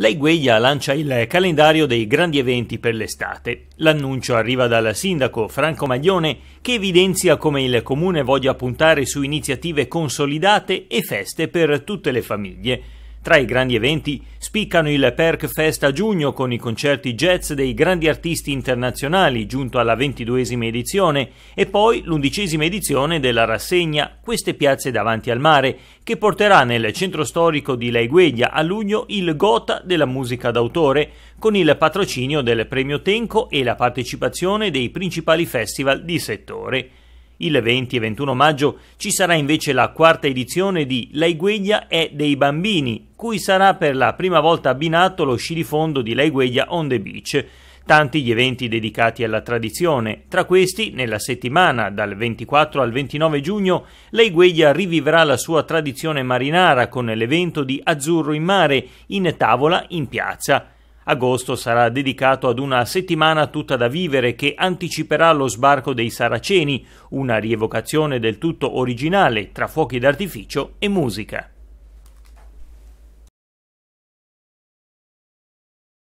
Lei Gueglia lancia il calendario dei grandi eventi per l'estate. L'annuncio arriva dal sindaco Franco Maglione che evidenzia come il comune voglia puntare su iniziative consolidate e feste per tutte le famiglie tra i grandi eventi spiccano il Perk Fest a giugno con i concerti jazz dei grandi artisti internazionali giunto alla ventiduesima edizione e poi l'undicesima edizione della rassegna Queste piazze davanti al mare che porterà nel centro storico di Laigueglia a luglio il Gota della musica d'autore con il patrocinio del premio Tenco e la partecipazione dei principali festival di settore. Il 20 e 21 maggio ci sarà invece la quarta edizione di Laigueglia è dei bambini, cui sarà per la prima volta abbinato lo sci di fondo di Laigueglia on the beach. Tanti gli eventi dedicati alla tradizione, tra questi nella settimana dal 24 al 29 giugno l'Aigueglia rivivrà la sua tradizione marinara con l'evento di Azzurro in mare in tavola in piazza. Agosto sarà dedicato ad una settimana tutta da vivere che anticiperà lo sbarco dei Saraceni, una rievocazione del tutto originale tra fuochi d'artificio e musica.